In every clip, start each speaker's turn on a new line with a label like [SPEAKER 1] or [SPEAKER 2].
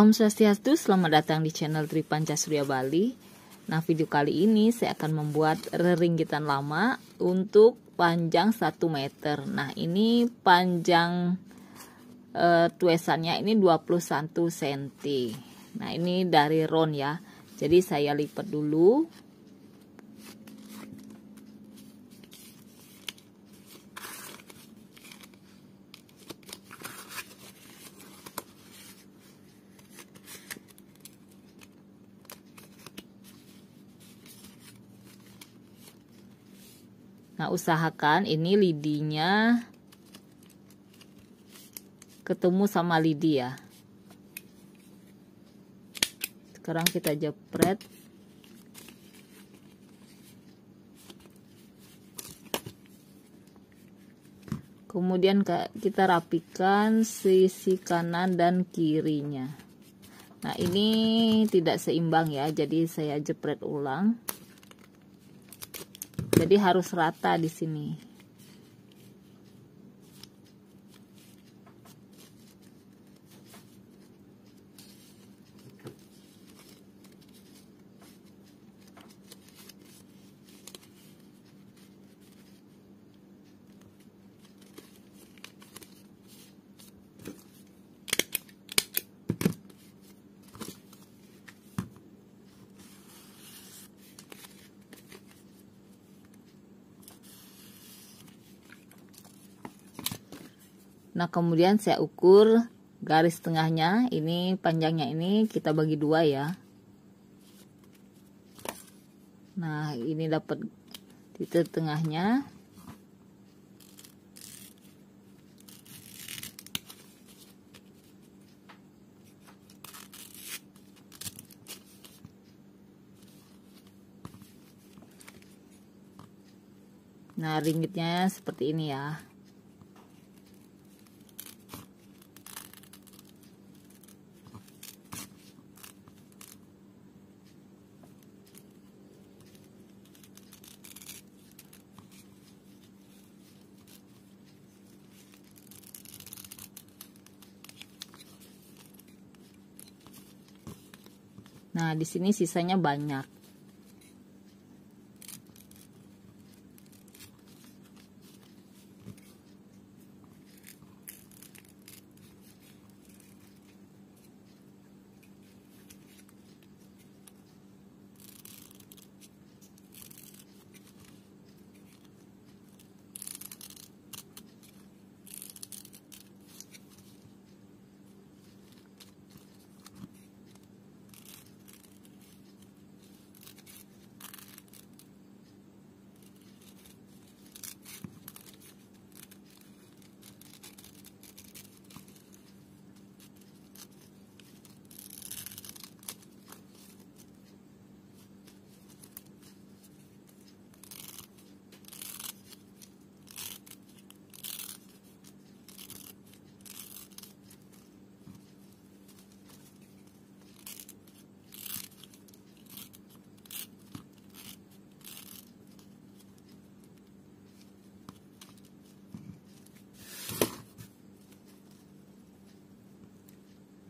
[SPEAKER 1] Om Swastiastu, selamat datang di channel Tri Pancasurya Bali. Nah, video kali ini saya akan membuat reringgitan lama untuk panjang 1 meter. Nah, ini panjang e, eh, tuesannya ini 21 cm. Nah, ini dari ron ya. Jadi saya lipat dulu Nah, usahakan ini lidinya ketemu sama lidi ya. Sekarang kita jepret. Kemudian kita rapikan sisi kanan dan kirinya. Nah, ini tidak seimbang ya, jadi saya jepret ulang jadi harus rata di sini Nah, kemudian saya ukur garis tengahnya. Ini panjangnya ini kita bagi dua ya. Nah, ini dapat titik tengahnya. Nah, ringgitnya seperti ini ya. Nah, di sini sisanya banyak.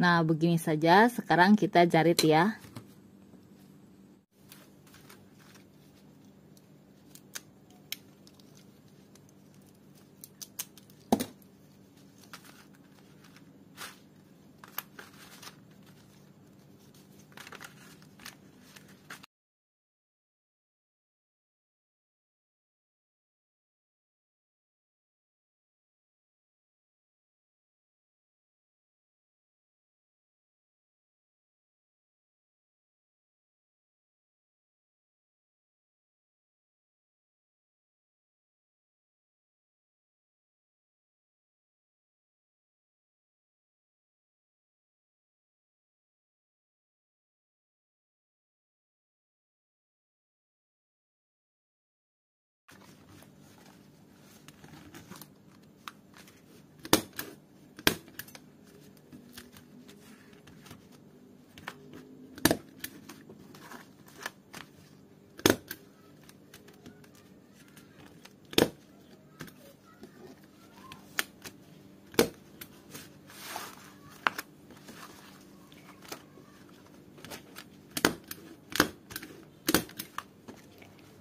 [SPEAKER 1] Nah, begini saja. Sekarang kita jarit ya.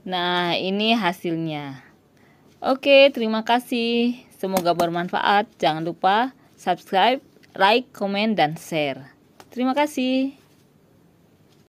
[SPEAKER 1] Nah, ini hasilnya. Oke, terima kasih. Semoga bermanfaat. Jangan lupa subscribe, like, komen, dan share. Terima kasih.